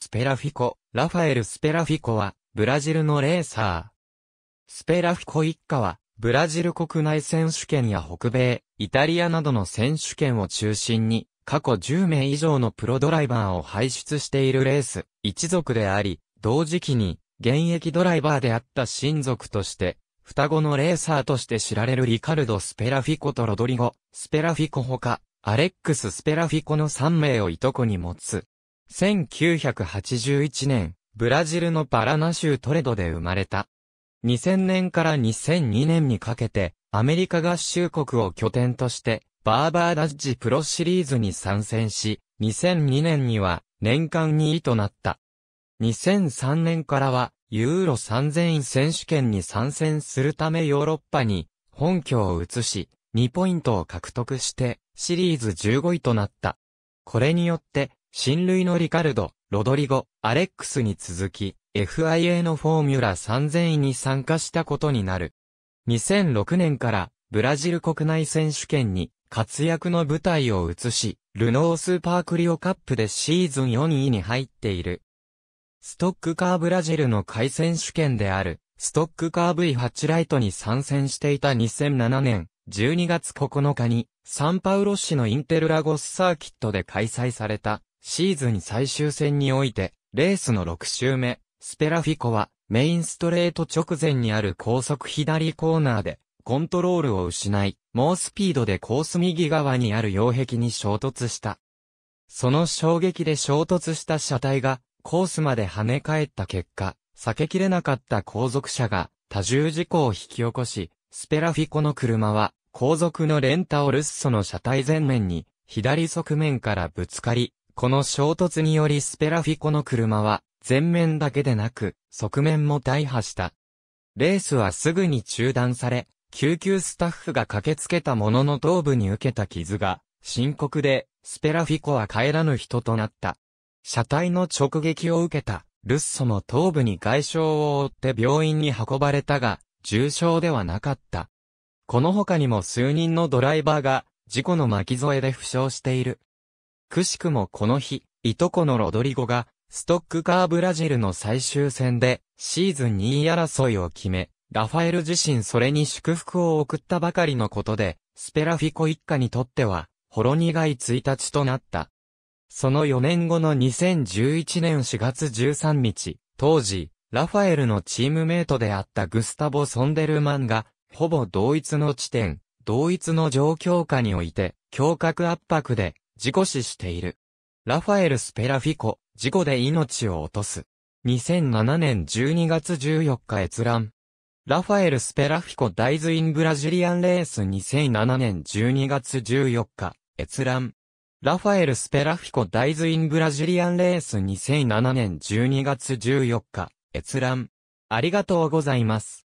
スペラフィコ、ラファエル・スペラフィコは、ブラジルのレーサー。スペラフィコ一家は、ブラジル国内選手権や北米、イタリアなどの選手権を中心に、過去10名以上のプロドライバーを輩出しているレース、一族であり、同時期に、現役ドライバーであった親族として、双子のレーサーとして知られるリカルド・スペラフィコとロドリゴ、スペラフィコほか、アレックス・スペラフィコの3名をいとこに持つ。1981年、ブラジルのパラナ州トレドで生まれた。2000年から2002年にかけて、アメリカ合衆国を拠点として、バーバーダッジプロシリーズに参戦し、2002年には年間2位となった。2003年からは、ユーロ3000位選手権に参戦するためヨーロッパに本拠を移し、2ポイントを獲得して、シリーズ15位となった。これによって、親類のリカルド、ロドリゴ、アレックスに続き、FIA のフォーミュラ3000位に参加したことになる。2006年からブラジル国内選手権に活躍の舞台を移し、ルノースーパークリオカップでシーズン4位に入っている。ストックカーブラジルの海選手権である、ストックカー V8 ライトに参戦していた2007年12月9日に、サンパウロ市のインテルラゴスサーキットで開催されたシーズン最終戦において、レースの6周目、スペラフィコは、メインストレート直前にある高速左コーナーで、コントロールを失い、猛スピードでコース右側にある擁壁に衝突した。その衝撃で衝突した車体が、コースまで跳ね返った結果、避けきれなかった後続車が、多重事故を引き起こし、スペラフィコの車は、後続のレンタオルッソの車体前面に、左側面からぶつかり、この衝突によりスペラフィコの車は、前面だけでなく、側面も大破した。レースはすぐに中断され、救急スタッフが駆けつけたものの頭部に受けた傷が、深刻で、スペラフィコは帰らぬ人となった。車体の直撃を受けた、ルッソも頭部に外傷を負って病院に運ばれたが、重傷ではなかった。この他にも数人のドライバーが、事故の巻き添えで負傷している。くしくもこの日、いとこのロドリゴが、ストックカーブラジルの最終戦で、シーズン2位争いを決め、ラファエル自身それに祝福を送ったばかりのことで、スペラフィコ一家にとっては、ほろ苦い1日となった。その4年後の2011年4月13日、当時、ラファエルのチームメイトであったグスタボ・ソンデルマンが、ほぼ同一の地点、同一の状況下において、胸郭圧迫で、事故死している。ラファエル・スペラフィコ、事故で命を落とす。2007年12月14日閲覧。ラファエル・スペラフィコ・ダイズ・イン・ブラジリアン・レース2007年12月14日、閲覧。ラファエル・スペラフィコ・ダイズ・イン・ブラジリアン・レース2007年12月14日、閲覧。ありがとうございます。